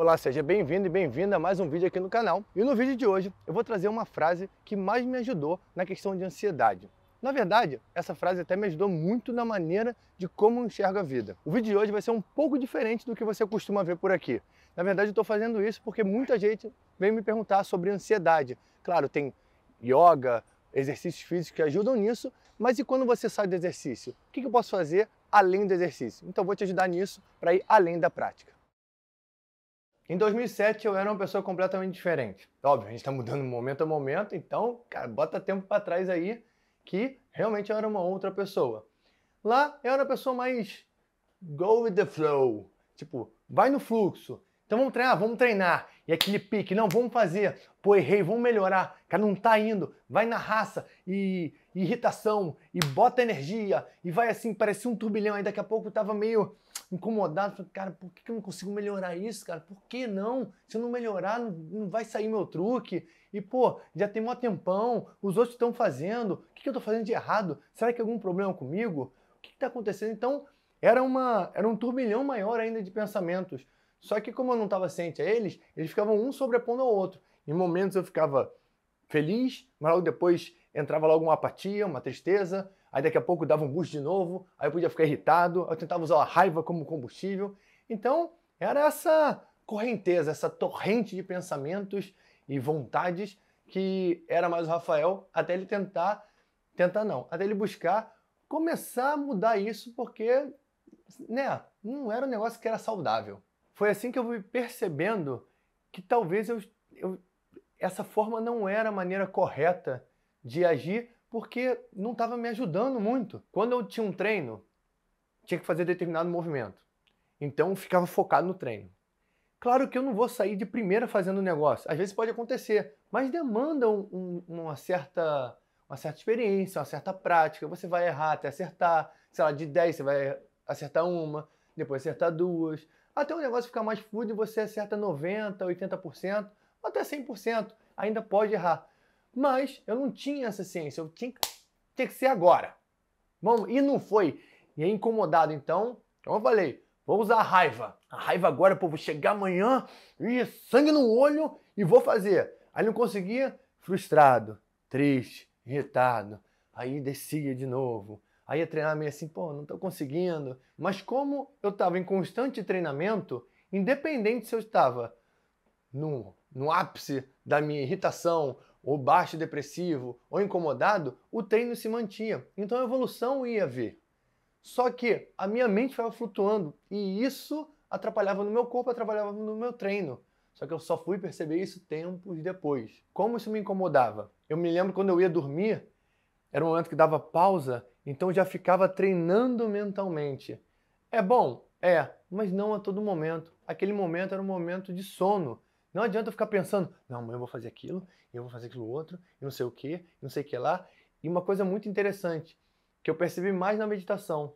Olá, seja bem-vindo e bem-vinda a mais um vídeo aqui no canal. E no vídeo de hoje eu vou trazer uma frase que mais me ajudou na questão de ansiedade. Na verdade, essa frase até me ajudou muito na maneira de como eu enxergo a vida. O vídeo de hoje vai ser um pouco diferente do que você costuma ver por aqui. Na verdade, eu estou fazendo isso porque muita gente vem me perguntar sobre ansiedade. Claro, tem yoga, exercícios físicos que ajudam nisso, mas e quando você sai do exercício? O que eu posso fazer além do exercício? Então, eu vou te ajudar nisso para ir além da prática. Em 2007 eu era uma pessoa completamente diferente. Óbvio, a gente está mudando momento a momento, então, cara, bota tempo para trás aí que realmente eu era uma outra pessoa. Lá eu era uma pessoa mais go with the flow, tipo, vai no fluxo. Então vamos treinar, vamos treinar. E aquele pique, não, vamos fazer. Pô, errei, vamos melhorar. Cara, não tá indo. Vai na raça e irritação, e bota energia, e vai assim, parecia um turbilhão. Aí daqui a pouco eu tava meio incomodado. Falei, cara, por que eu não consigo melhorar isso, cara? Por que não? Se eu não melhorar, não, não vai sair meu truque. E, pô, já tem mó tempão, os outros estão fazendo. O que, que eu tô fazendo de errado? Será que é algum problema comigo? O que, que tá acontecendo? Então, era, uma, era um turbilhão maior ainda de pensamentos. Só que como eu não estava ciente a eles, eles ficavam um sobrepondo ao outro. Em momentos eu ficava feliz, mas logo depois entrava logo uma apatia, uma tristeza, aí daqui a pouco dava um boost de novo, aí eu podia ficar irritado, eu tentava usar a raiva como combustível. Então, era essa correnteza, essa torrente de pensamentos e vontades que era mais o Rafael, até ele tentar, tentar não, até ele buscar começar a mudar isso, porque, né, não era um negócio que era saudável. Foi assim que eu fui percebendo que talvez eu, eu essa forma não era a maneira correta de agir porque não estava me ajudando muito. Quando eu tinha um treino, tinha que fazer determinado movimento. Então ficava focado no treino. Claro que eu não vou sair de primeira fazendo o negócio. Às vezes pode acontecer, mas demanda um, um, uma, certa, uma certa experiência, uma certa prática. Você vai errar até acertar. Sei lá, de 10 você vai acertar uma, depois acertar duas. Até o negócio ficar mais fluido e você acerta 90%, 80%, até 100%. Ainda pode errar. Mas eu não tinha essa ciência, eu tinha, tinha que ser agora. Vamos e não foi. E é incomodado, então, então eu falei, vou usar a raiva. A raiva agora, pô, vou chegar amanhã e sangue no olho e vou fazer. Aí não conseguia, frustrado, triste, irritado. Aí descia de novo. Aí ia treinar meio assim, pô, não tô conseguindo. Mas como eu estava em constante treinamento, independente se eu estava no, no ápice da minha irritação ou baixo depressivo, ou incomodado, o treino se mantinha. Então a evolução ia vir. Só que a minha mente estava flutuando e isso atrapalhava no meu corpo, atrapalhava no meu treino. Só que eu só fui perceber isso tempos depois. Como isso me incomodava? Eu me lembro quando eu ia dormir, era um momento que dava pausa, então já ficava treinando mentalmente. É bom? É, mas não a todo momento. Aquele momento era um momento de sono. Não adianta eu ficar pensando, não, amanhã eu vou fazer aquilo, eu vou fazer aquilo outro, e não sei o que, não sei o que lá. E uma coisa muito interessante, que eu percebi mais na meditação.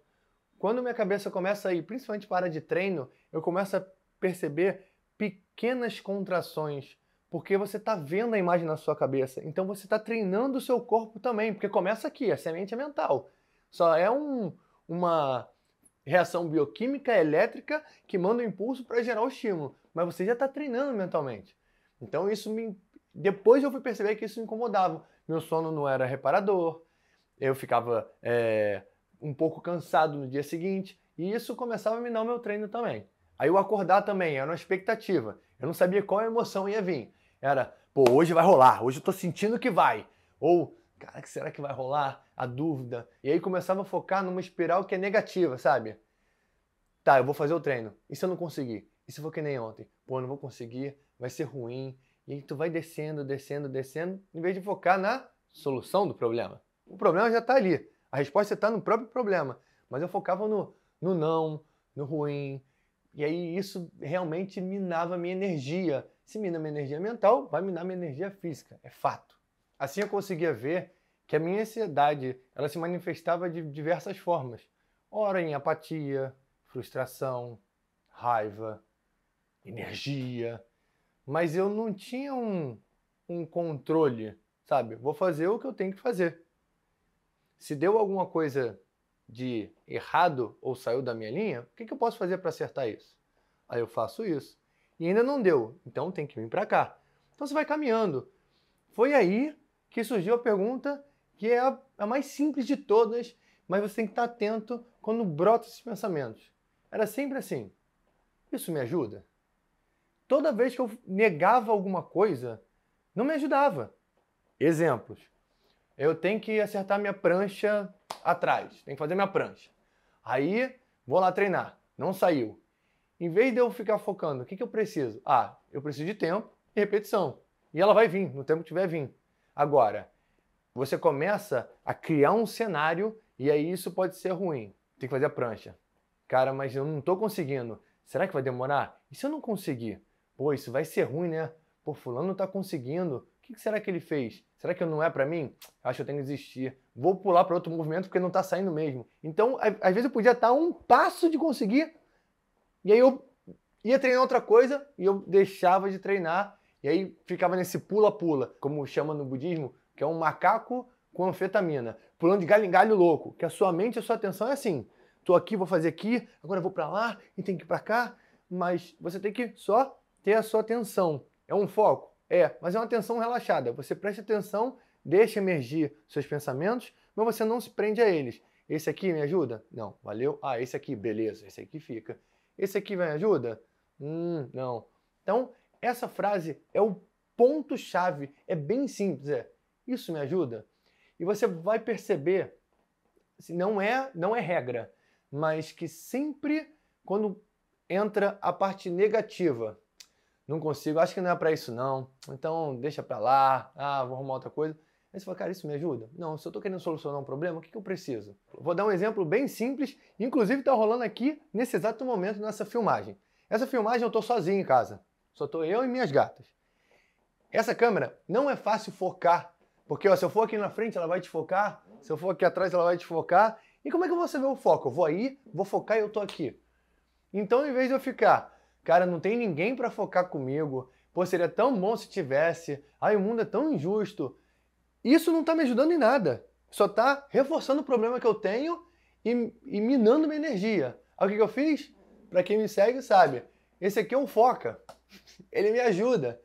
Quando minha cabeça começa a ir, principalmente para de treino, eu começo a perceber pequenas contrações, porque você está vendo a imagem na sua cabeça. Então você está treinando o seu corpo também, porque começa aqui, a é semente é mental. Só é um, uma reação bioquímica elétrica que manda o impulso para gerar o estímulo, mas você já está treinando mentalmente. Então isso me depois eu fui perceber que isso me incomodava. Meu sono não era reparador, eu ficava é, um pouco cansado no dia seguinte e isso começava a minar o meu treino também. Aí o acordar também era uma expectativa. Eu não sabia qual emoção ia vir. Era, pô, hoje vai rolar, hoje eu tô sentindo que vai. Ou cara, que será que vai rolar? A dúvida. E aí começava a focar numa espiral que é negativa, sabe? Tá, eu vou fazer o treino. E se eu não conseguir? E se for que nem ontem? Pô, eu não vou conseguir, vai ser ruim. E aí tu vai descendo, descendo, descendo, em vez de focar na solução do problema. O problema já está ali. A resposta está no próprio problema. Mas eu focava no, no não, no ruim. E aí isso realmente minava a minha energia. Se mina minha energia mental, vai minar minha energia física. É fato. Assim eu conseguia ver que a minha ansiedade ela se manifestava de diversas formas. Ora em apatia, frustração, raiva, energia. Mas eu não tinha um, um controle, sabe? Vou fazer o que eu tenho que fazer. Se deu alguma coisa de errado ou saiu da minha linha, o que, que eu posso fazer para acertar isso? Aí eu faço isso. E ainda não deu, então tem que vir para cá. Então você vai caminhando. Foi aí que surgiu a pergunta que é a, é a mais simples de todas, mas você tem que estar atento quando brotam esses pensamentos. Era sempre assim: isso me ajuda? Toda vez que eu negava alguma coisa, não me ajudava. Exemplos. Eu tenho que acertar minha prancha atrás, tenho que fazer minha prancha. Aí vou lá treinar, não saiu. Em vez de eu ficar focando, o que, que eu preciso? Ah, eu preciso de tempo e repetição. E ela vai vir, no tempo que tiver vir. Agora, você começa a criar um cenário e aí isso pode ser ruim. Tem que fazer a prancha. Cara, mas eu não estou conseguindo. Será que vai demorar? E se eu não conseguir? Pô, isso vai ser ruim, né? Pô, fulano está conseguindo. O que será que ele fez? Será que não é para mim? Acho que eu tenho que desistir. Vou pular para outro movimento porque não está saindo mesmo. Então, às vezes eu podia estar um passo de conseguir e aí eu ia treinar outra coisa e eu deixava de treinar e aí ficava nesse pula-pula, como chama no budismo, que é um macaco com anfetamina, pulando de galho em galho louco, que a sua mente e a sua atenção é assim. Tô aqui, vou fazer aqui, agora vou para lá e tem que ir para cá, mas você tem que só ter a sua atenção. É um foco? É, mas é uma atenção relaxada. Você presta atenção, deixa emergir seus pensamentos, mas você não se prende a eles. Esse aqui me ajuda? Não, valeu. Ah, esse aqui, beleza, esse aqui fica. Esse aqui me ajuda? Hum, não. Então, essa frase é o ponto-chave. É bem simples, é isso me ajuda? E você vai perceber, assim, não é, não é regra, mas que sempre quando entra a parte negativa, não consigo, acho que não é para isso não, então deixa para lá, ah, vou arrumar outra coisa. Aí você fala, cara, isso me ajuda? Não, se eu estou querendo solucionar um problema, o que, que eu preciso? Vou dar um exemplo bem simples, inclusive está rolando aqui nesse exato momento nessa filmagem. Essa filmagem eu estou sozinho em casa, só estou eu e minhas gatas. Essa câmera não é fácil focar porque ó, se eu for aqui na frente, ela vai te focar. Se eu for aqui atrás, ela vai te focar. E como é que você vê o foco? Eu vou aí, vou focar e eu tô aqui. Então, em vez de eu ficar, cara, não tem ninguém para focar comigo. Pô, seria tão bom se tivesse. Ai, o mundo é tão injusto. Isso não tá me ajudando em nada. Só tá reforçando o problema que eu tenho e, e minando minha energia. Aí o que, que eu fiz? Para quem me segue sabe. Esse aqui é um foca. Ele me ajuda.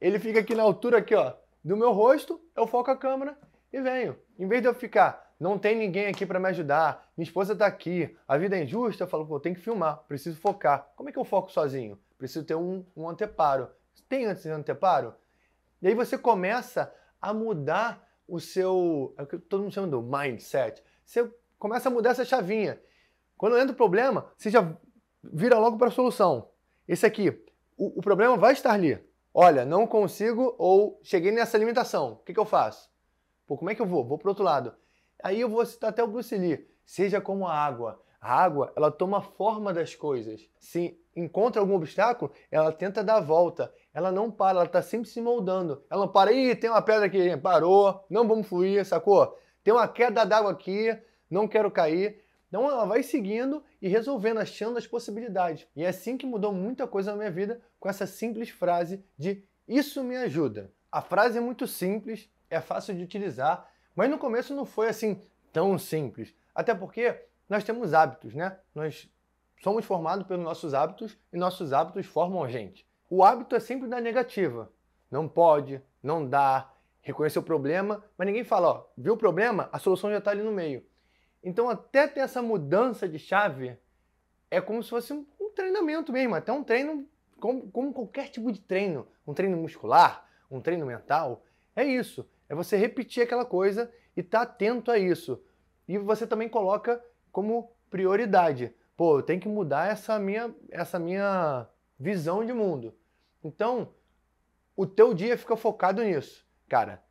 Ele fica aqui na altura aqui, ó do meu rosto, eu foco a câmera e venho. Em vez de eu ficar, não tem ninguém aqui para me ajudar, minha esposa está aqui, a vida é injusta, eu falo, pô, tem que filmar, preciso focar. Como é que eu foco sozinho? Preciso ter um, um anteparo. Tem antes de anteparo? E aí você começa a mudar o seu, é o que todo mundo chama do mindset. Você começa a mudar essa chavinha. Quando entra o problema, você já vira logo para a solução. Esse aqui, o, o problema vai estar ali. Olha, não consigo ou cheguei nessa limitação. O que, que eu faço? Pô, como é que eu vou? Vou para outro lado. Aí eu vou citar até o Bruce Lee. Seja como a água. A água, ela toma forma das coisas. Se encontra algum obstáculo, ela tenta dar a volta. Ela não para, ela está sempre se moldando. Ela não para, ih, tem uma pedra aqui, parou, não vamos fluir, sacou? Tem uma queda d'água aqui, não quero cair. Então ela vai seguindo e resolvendo, achando as possibilidades. E é assim que mudou muita coisa na minha vida com essa simples frase de isso me ajuda. A frase é muito simples, é fácil de utilizar, mas no começo não foi assim tão simples. Até porque nós temos hábitos, né? Nós somos formados pelos nossos hábitos e nossos hábitos formam a gente. O hábito é sempre da negativa. Não pode, não dá, reconhecer o problema, mas ninguém fala, ó, viu o problema? A solução já está ali no meio. Então, até ter essa mudança de chave é como se fosse um treinamento mesmo, até um treino como, como qualquer tipo de treino, um treino muscular, um treino mental, é isso. É você repetir aquela coisa e estar tá atento a isso. E você também coloca como prioridade. Pô, eu tenho que mudar essa minha, essa minha visão de mundo. Então, o teu dia fica focado nisso. Cara,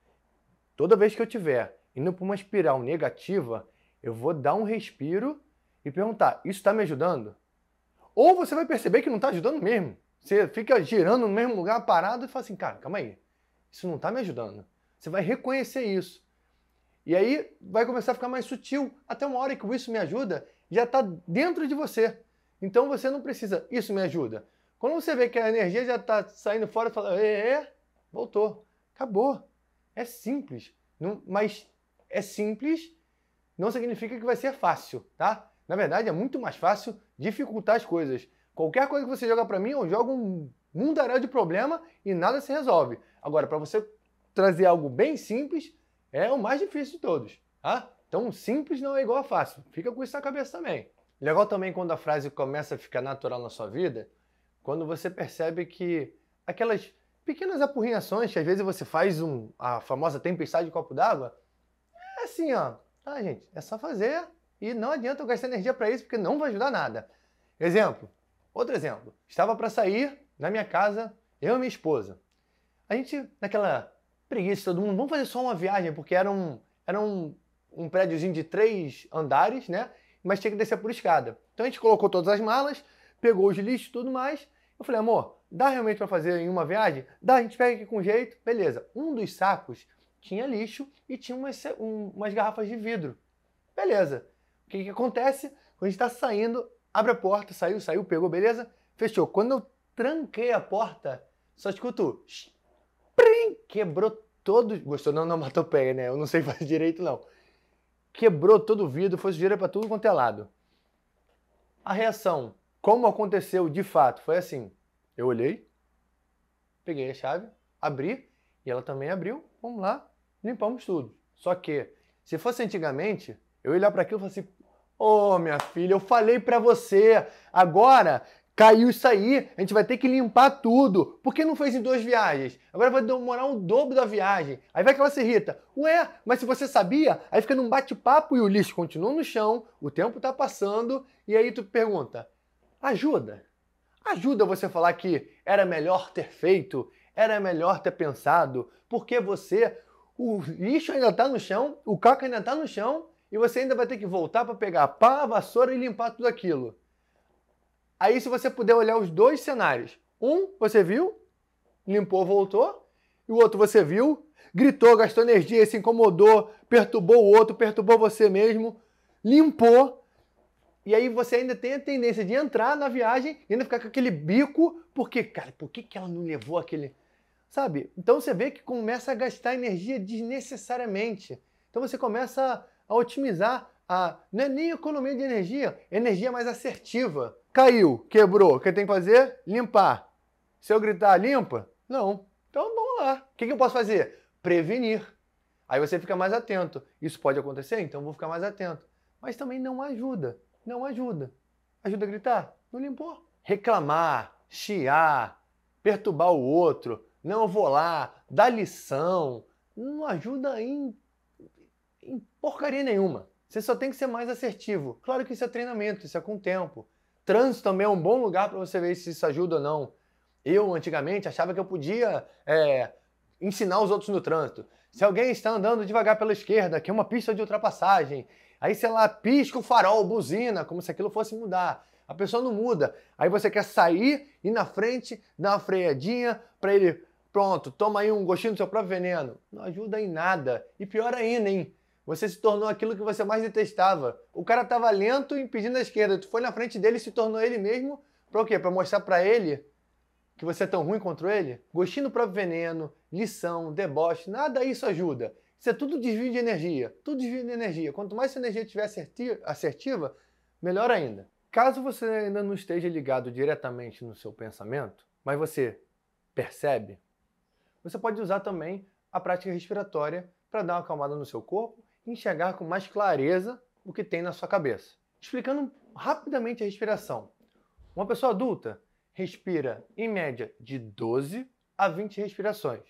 toda vez que eu tiver indo para uma espiral negativa, eu vou dar um respiro e perguntar: isso está me ajudando? Ou você vai perceber que não está ajudando mesmo. Você fica girando no mesmo lugar, parado, e fala assim, cara, calma aí, isso não está me ajudando. Você vai reconhecer isso. E aí vai começar a ficar mais sutil, até uma hora que o isso me ajuda já está dentro de você. Então você não precisa, isso me ajuda. Quando você vê que a energia já está saindo fora, você fala, é, é, é, voltou, acabou. É simples, não, mas é simples não significa que vai ser fácil, tá? Na verdade, é muito mais fácil dificultar as coisas. Qualquer coisa que você joga para mim, eu jogo um mundaréu de problema e nada se resolve. Agora, para você trazer algo bem simples, é o mais difícil de todos, tá? Então, simples não é igual a fácil. Fica com isso na cabeça também. Legal também quando a frase começa a ficar natural na sua vida, quando você percebe que aquelas pequenas apurrinhações que às vezes você faz um, a famosa tempestade de copo d'água, é assim, ó. Tá, gente? É só fazer e não adianta eu gastar energia para isso porque não vai ajudar nada. Exemplo, Outro exemplo. Estava para sair na minha casa, eu e minha esposa. A gente, naquela preguiça, todo mundo, vamos fazer só uma viagem, porque era um, era um, um prédiozinho de três andares, né? Mas tinha que descer por escada. Então a gente colocou todas as malas, pegou os lixos e tudo mais. Eu falei, amor, dá realmente para fazer em uma viagem? Dá, a gente pega aqui com jeito. Beleza. Um dos sacos tinha lixo e tinha umas, um, umas garrafas de vidro. Beleza. O que, que acontece? Quando a gente está saindo, Abre a porta, saiu, saiu, pegou, beleza? Fechou. Quando eu tranquei a porta, só escuto. Prim, quebrou todo. Gostou? Não, não matou pé, né? Eu não sei fazer direito, não. Quebrou todo o vidro, foi sujeira para tudo quanto é lado. A reação, como aconteceu de fato, foi assim: eu olhei, peguei a chave, abri, e ela também abriu. Vamos lá, limpamos tudo. Só que, se fosse antigamente, eu ia olhar para aquilo e falar assim: Ô, oh, minha filha, eu falei para você. Agora caiu isso aí, a gente vai ter que limpar tudo. Por que não fez em duas viagens? Agora vai demorar o dobro da viagem. Aí vai que ela se irrita. Ué, mas se você sabia, aí fica num bate-papo e o lixo continua no chão, o tempo tá passando, e aí tu pergunta: ajuda? Ajuda você falar que era melhor ter feito, era melhor ter pensado, porque você. O lixo ainda tá no chão, o caco ainda tá no chão e você ainda vai ter que voltar para pegar a pá, a vassoura e limpar tudo aquilo. Aí, se você puder olhar os dois cenários: um, você viu, limpou, voltou, e o outro, você viu, gritou, gastou energia, se incomodou, perturbou o outro, perturbou você mesmo, limpou. E aí você ainda tem a tendência de entrar na viagem e ainda ficar com aquele bico, porque, cara, por que, que ela não levou aquele. Sabe? Então você vê que começa a gastar energia desnecessariamente. Então você começa a otimizar a. Não é nem economia de energia, energia mais assertiva. Caiu, quebrou, o que tem que fazer? Limpar. Se eu gritar limpa? Não. Então vamos lá. O que, eu posso fazer? Prevenir. Aí você fica mais atento. Isso pode acontecer, então vou ficar mais atento. Mas também não ajuda. Não ajuda. Ajuda a gritar? Não limpou. Reclamar, chiar, perturbar o outro, não vou lá, dar lição, não ajuda em em porcaria nenhuma. Você só tem que ser mais assertivo. Claro que isso é treinamento, isso é com o tempo. Trânsito também é um bom lugar para você ver se isso ajuda ou não. Eu, antigamente, achava que eu podia é, ensinar os outros no trânsito. Se alguém está andando devagar pela esquerda, que é uma pista de ultrapassagem, aí sei lá, pisca o farol, buzina, como se aquilo fosse mudar. A pessoa não muda. Aí você quer sair e na frente, dar uma freadinha para ele, pronto, toma aí um gostinho do seu próprio veneno. Não ajuda em nada. E pior ainda, hein? Você se tornou aquilo que você mais detestava. O cara tava lento impedindo a esquerda. Tu foi na frente dele e se tornou ele mesmo. Pra quê? Pra mostrar para ele que você é tão ruim contra ele? Gostinho do próprio veneno, lição, deboche, nada isso ajuda. Isso é tudo desvio de energia. Tudo desvio de energia. Quanto mais sua energia estiver assertiva, melhor ainda. Caso você ainda não esteja ligado diretamente no seu pensamento, mas você percebe, você pode usar também a prática respiratória para dar uma acalmada no seu corpo enxergar com mais clareza o que tem na sua cabeça. Explicando rapidamente a respiração. Uma pessoa adulta respira em média de 12 a 20 respirações.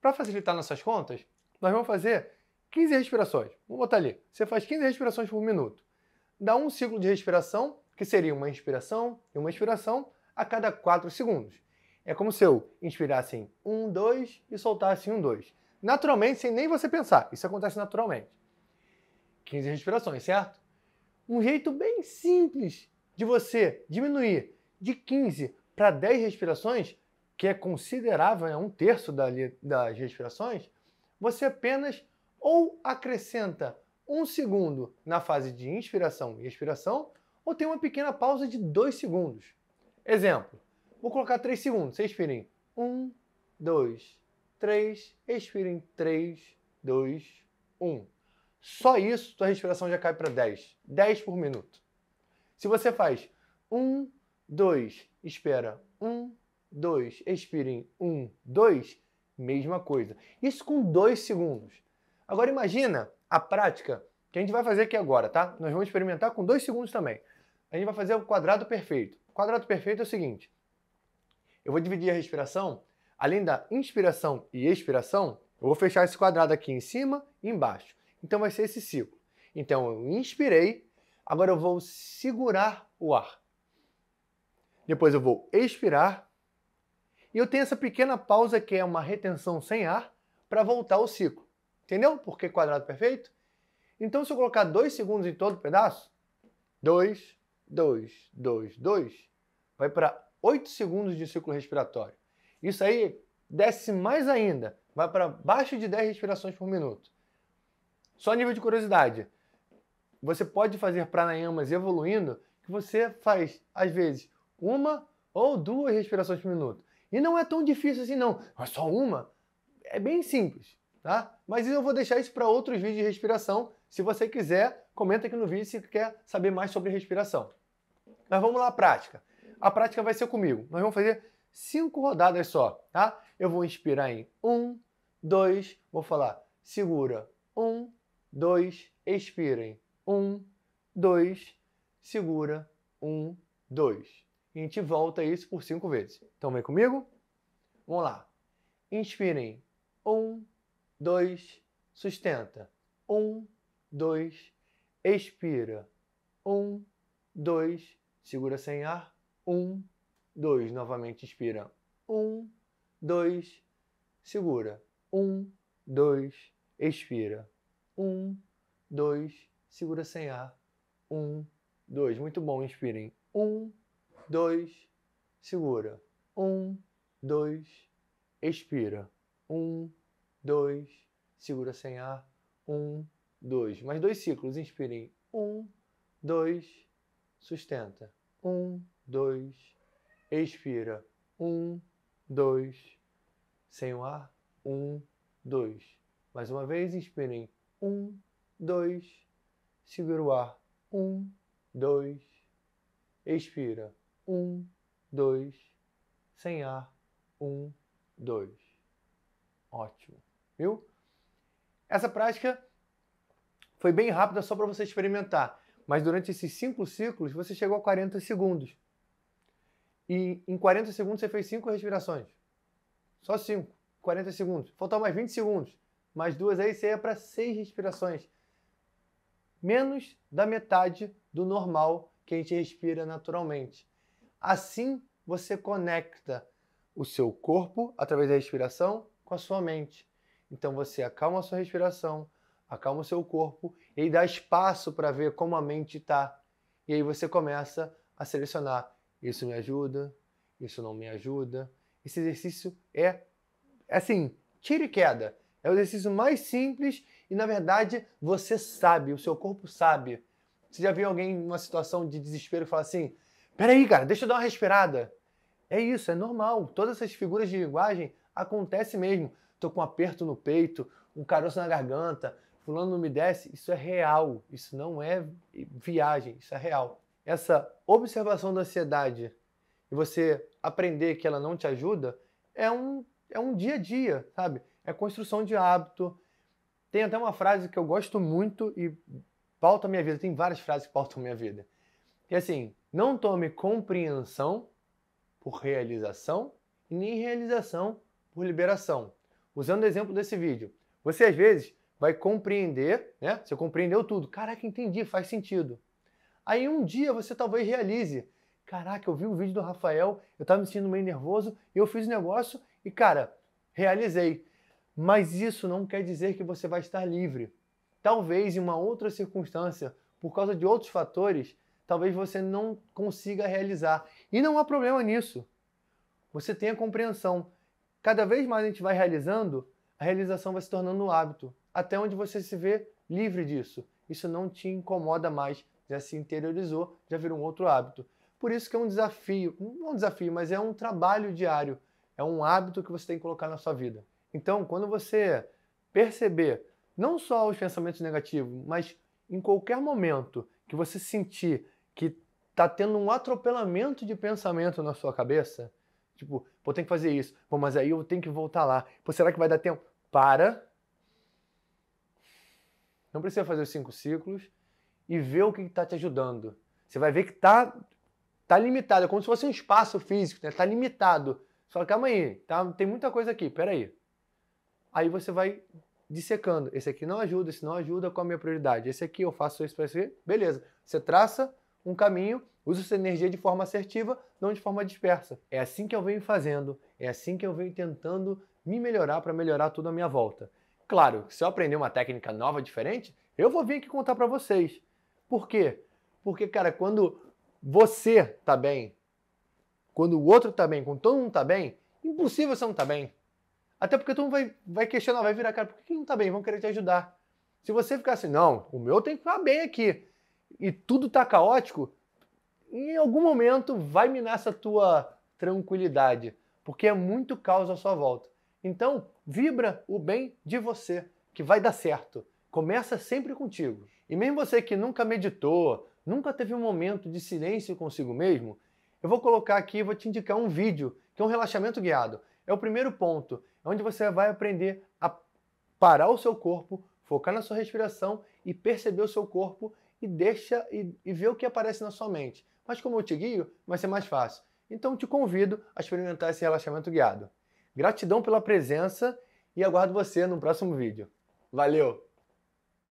Para facilitar nossas contas, nós vamos fazer 15 respirações. Vou botar ali. Você faz 15 respirações por minuto. Dá um ciclo de respiração, que seria uma inspiração e uma expiração, a cada 4 segundos. É como se eu inspirasse em 1, 2 e soltasse em 1, 2 naturalmente, sem nem você pensar. Isso acontece naturalmente. 15 respirações, certo? Um jeito bem simples de você diminuir de 15 para 10 respirações, que é considerável, é um terço das respirações, você apenas ou acrescenta um segundo na fase de inspiração e expiração, ou tem uma pequena pausa de dois segundos. Exemplo, vou colocar três segundos, vocês expirem. Um, dois, 3, expira em 3, 2, 1. Só isso, sua respiração já cai para 10. 10 por minuto. Se você faz 1, 2, espera 1, 2, expira em 1, 2, mesma coisa. Isso com 2 segundos. Agora imagina a prática que a gente vai fazer aqui agora, tá? Nós vamos experimentar com 2 segundos também. A gente vai fazer o quadrado perfeito. O quadrado perfeito é o seguinte: eu vou dividir a respiração além da inspiração e expiração, eu vou fechar esse quadrado aqui em cima e embaixo. Então vai ser esse ciclo. Então eu inspirei, agora eu vou segurar o ar. Depois eu vou expirar. E eu tenho essa pequena pausa que é uma retenção sem ar para voltar ao ciclo. Entendeu? Porque quadrado perfeito? Então se eu colocar dois segundos em todo o pedaço, dois, dois, dois, dois, vai para oito segundos de ciclo respiratório. Isso aí desce mais ainda, vai para baixo de 10 respirações por minuto. Só a nível de curiosidade, você pode fazer pranayamas evoluindo que você faz, às vezes, uma ou duas respirações por minuto. E não é tão difícil assim, não. É só uma? É bem simples, tá? Mas eu vou deixar isso para outros vídeos de respiração. Se você quiser, comenta aqui no vídeo se quer saber mais sobre respiração. Mas vamos lá à prática. A prática vai ser comigo. Nós vamos fazer cinco rodadas só, tá? Eu vou inspirar em um, dois, vou falar segura, um, dois, expirem, um, dois, segura, um, dois. E a gente volta isso por cinco vezes. Então vem comigo? Vamos lá. Inspirem. Um, dois, sustenta. Um, dois, expira. Um, dois, segura sem ar. Um, 2, novamente inspira, 1, 2, segura, 1, 2, expira, 1, 2, segura sem ar, 1, 2, muito bom, inspirem, 1, 2, segura, 1, 2, expira, 1, 2, segura sem ar, 1, 2, mais dois ciclos, inspirem, 1, 2, sustenta, 1, 2, Expira. Um, dois. Sem o ar. Um, dois. Mais uma vez, inspirem. Um, dois. Segura o ar. Um, dois. Expira. Um, dois. Sem ar. Um, dois. Ótimo. Viu? Essa prática foi bem rápida só para você experimentar. Mas durante esses cinco ciclos, você chegou a 40 segundos e em 40 segundos você fez 5 respirações. Só 5, 40 segundos. Faltar mais 20 segundos. Mais duas aí você ia para 6 respirações. Menos da metade do normal que a gente respira naturalmente. Assim você conecta o seu corpo através da respiração com a sua mente. Então você acalma a sua respiração, acalma o seu corpo e dá espaço para ver como a mente está. E aí você começa a selecionar isso me ajuda, isso não me ajuda. Esse exercício é, assim, tiro e queda. É o exercício mais simples e, na verdade, você sabe, o seu corpo sabe. Você já viu alguém numa situação de desespero e falar assim: peraí, cara, deixa eu dar uma respirada. É isso, é normal. Todas essas figuras de linguagem acontecem mesmo. Tô com um aperto no peito, um caroço na garganta, fulano não me desce. Isso é real, isso não é viagem, isso é real essa observação da ansiedade e você aprender que ela não te ajuda, é um, é um dia a dia, sabe? É construção de hábito. Tem até uma frase que eu gosto muito e pauta a minha vida. Tem várias frases que pautam a minha vida. Que é assim, não tome compreensão por realização e nem realização por liberação. Usando o exemplo desse vídeo. Você às vezes vai compreender, né? Você compreendeu tudo. Caraca, entendi, faz sentido. Aí um dia você talvez realize: caraca, eu vi um vídeo do Rafael, eu tava me sentindo meio nervoso, eu fiz o um negócio e, cara, realizei. Mas isso não quer dizer que você vai estar livre. Talvez em uma outra circunstância, por causa de outros fatores, talvez você não consiga realizar. E não há problema nisso. Você tenha compreensão. Cada vez mais a gente vai realizando, a realização vai se tornando um hábito, até onde você se vê livre disso. Isso não te incomoda mais, já se interiorizou, já virou um outro hábito. Por isso que é um desafio, não é um desafio, mas é um trabalho diário, é um hábito que você tem que colocar na sua vida. Então, quando você perceber não só os pensamentos negativos, mas em qualquer momento que você sentir que está tendo um atropelamento de pensamento na sua cabeça, tipo, vou ter que fazer isso, Pô, mas aí eu tenho que voltar lá. Pô, será que vai dar tempo? Para. Não precisa fazer os cinco ciclos e vê o que está te ajudando. Você vai ver que está tá limitado, é como se fosse um espaço físico, está né? Tá limitado. Só calma aí, tá, tem muita coisa aqui, peraí. Aí você vai dissecando. Esse aqui não ajuda, esse não ajuda, qual a minha prioridade? Esse aqui eu faço isso para você. Beleza. Você traça um caminho, usa essa energia de forma assertiva, não de forma dispersa. É assim que eu venho fazendo, é assim que eu venho tentando me melhorar para melhorar tudo à minha volta. Claro, se eu aprender uma técnica nova, diferente, eu vou vir aqui contar para vocês. Por quê? Porque, cara, quando você tá bem, quando o outro tá bem, quando todo mundo tá bem, impossível você não tá bem. Até porque todo mundo vai, vai questionar, vai virar, cara, por que não tá bem? Vão querer te ajudar. Se você ficar assim, não, o meu tem que ficar bem aqui, e tudo tá caótico, em algum momento vai minar essa tua tranquilidade, porque é muito caos à sua volta. Então, vibra o bem de você, que vai dar certo começa sempre contigo. E mesmo você que nunca meditou, nunca teve um momento de silêncio consigo mesmo, eu vou colocar aqui, vou te indicar um vídeo que é um relaxamento guiado. É o primeiro ponto, é onde você vai aprender a parar o seu corpo, focar na sua respiração e perceber o seu corpo e deixa e, e ver o que aparece na sua mente. Mas como eu te guio, vai ser mais fácil. Então te convido a experimentar esse relaxamento guiado. Gratidão pela presença e aguardo você no próximo vídeo. Valeu!